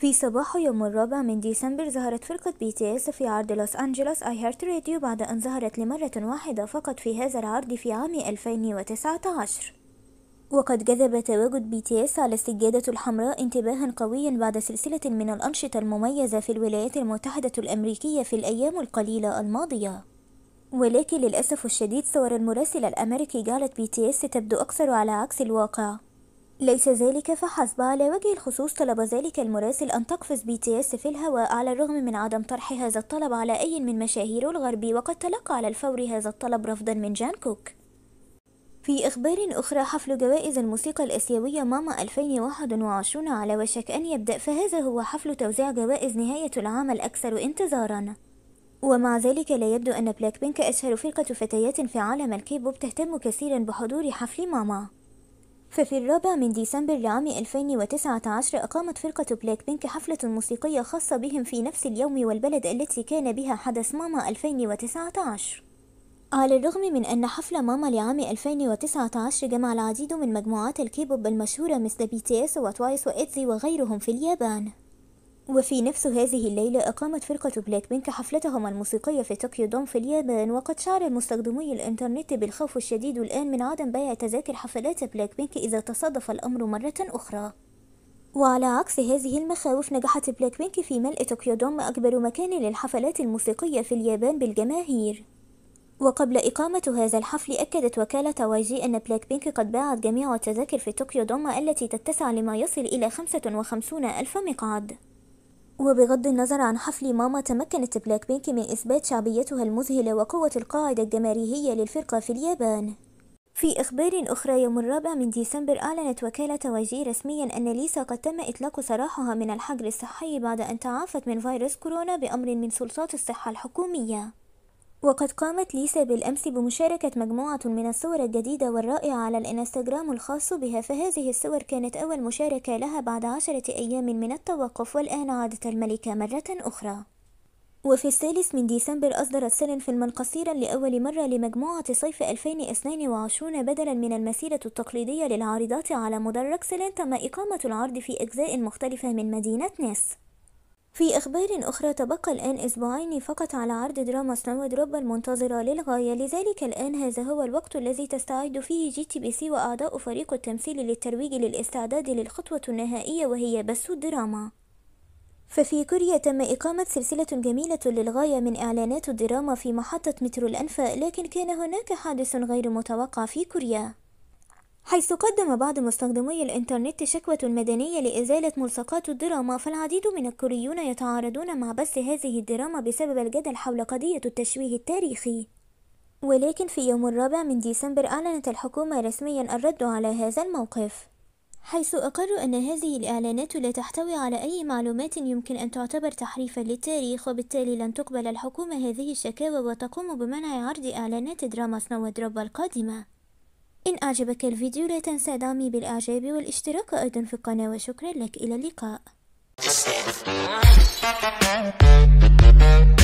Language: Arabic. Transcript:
في صباح يوم الرابع من ديسمبر ظهرت فرقة بي تي اس في عرض لوس أنجلوس آي هارت راديو بعد أن ظهرت لمرة واحدة فقط في هذا العرض في عام 2019 وقد جذب تواجد بي تي اس على السجادة الحمراء انتباها قويا بعد سلسلة من الأنشطة المميزة في الولايات المتحدة الأمريكية في الأيام القليلة الماضية ولكن للأسف الشديد صور المراسل الأمريكي جعلت بي تي اس تبدو أكثر على عكس الواقع ليس ذلك فحسب على وجه الخصوص طلب ذلك المراسل أن تقفز بي تي اس في الهواء على الرغم من عدم طرح هذا الطلب على أي من مشاهيره الغربي وقد تلقى على الفور هذا الطلب رفضا من جان كوك في أخبار أخرى حفل جوائز الموسيقى الآسيوية ماما 2021 على وشك أن يبدأ فهذا هو حفل توزيع جوائز نهاية العام الأكثر انتظارًا ومع ذلك لا يبدو أن بلاك بينك أشهر فرقة فتيات في عالم الكيبوب تهتم كثيرا بحضور حفل ماما ففي الرابع من ديسمبر لعام 2019 أقامت فرقة بلاك بينك حفلة موسيقية خاصة بهم في نفس اليوم والبلد التي كان بها حدث ماما 2019 على الرغم من أن حفل ماما لعام 2019 جمع العديد من مجموعات الكيبوب المشهورة مثل بي تي اس وتوايس وإتزي وغيرهم في اليابان وفي نفس هذه الليلة أقامت فرقة بلاك بينك حفلتهم الموسيقية في طوكيو دوم في اليابان وقد شعر مستخدمي الإنترنت بالخوف الشديد الآن من عدم بيع تذاكر حفلات بلاك بينك إذا تصادف الأمر مرة أخرى وعلى عكس هذه المخاوف نجحت بلاك بينك في ملء طوكيو دوم أكبر مكان للحفلات الموسيقية في اليابان بالجماهير وقبل إقامة هذا الحفل أكدت وكالة واي جي أن بلاك بينك قد باعت جميع التذاكر في طوكيو دوم التي تتسع لما يصل إلى 55 ألف مقعد وبغض النظر عن حفل ماما تمكنت بلاك بينك من إثبات شعبيتها المذهلة وقوة القاعدة الجماهيرية للفرقة في اليابان في إخبار أخرى يوم الرابع من ديسمبر أعلنت وكالة واجي رسميا أن ليسا قد تم إطلاق سراحها من الحجر الصحي بعد أن تعافت من فيروس كورونا بأمر من سلطات الصحة الحكومية وقد قامت ليسا بالأمس بمشاركة مجموعة من الصور الجديدة والرائعة على الإنستغرام الخاص بها فهذه الصور كانت أول مشاركة لها بعد عشرة أيام من التوقف والآن عادت الملكة مرة أخرى وفي الثالث من ديسمبر أصدرت سيلين فيلما قصيرا لأول مرة لمجموعة صيف 2022 بدلا من المسيرة التقليدية للعارضات على مدرج سيلين تم إقامة العرض في أجزاء مختلفة من مدينة نيس في أخبار أخرى تبقى الآن أسبوعين فقط على عرض دراما سنود رب المنتظرة للغاية لذلك الآن هذا هو الوقت الذي تستعد فيه جي تي بي سي وأعضاء فريق التمثيل للترويج للاستعداد للخطوة النهائية وهي بث الدراما ففي كوريا تم إقامة سلسلة جميلة للغاية من إعلانات الدراما في محطة مترو الأنفاء لكن كان هناك حادث غير متوقع في كوريا حيث قدم بعض مستخدمي الإنترنت شكوى مدنية لإزالة ملصقات الدراما فالعديد من الكوريون يتعارضون مع بث هذه الدراما بسبب الجدل حول قضية التشويه التاريخي ولكن في يوم الرابع من ديسمبر أعلنت الحكومة رسميا الرد على هذا الموقف حيث أقروا أن هذه الإعلانات لا تحتوي على أي معلومات يمكن أن تعتبر تحريفا للتاريخ وبالتالي لن تقبل الحكومة هذه الشكاوى وتقوم بمنع عرض إعلانات دراما سنو دروب القادمة إن أعجبك الفيديو لا تنسى دعمي بالإعجاب والاشتراك أيضا في القناة وشكرا لك إلى اللقاء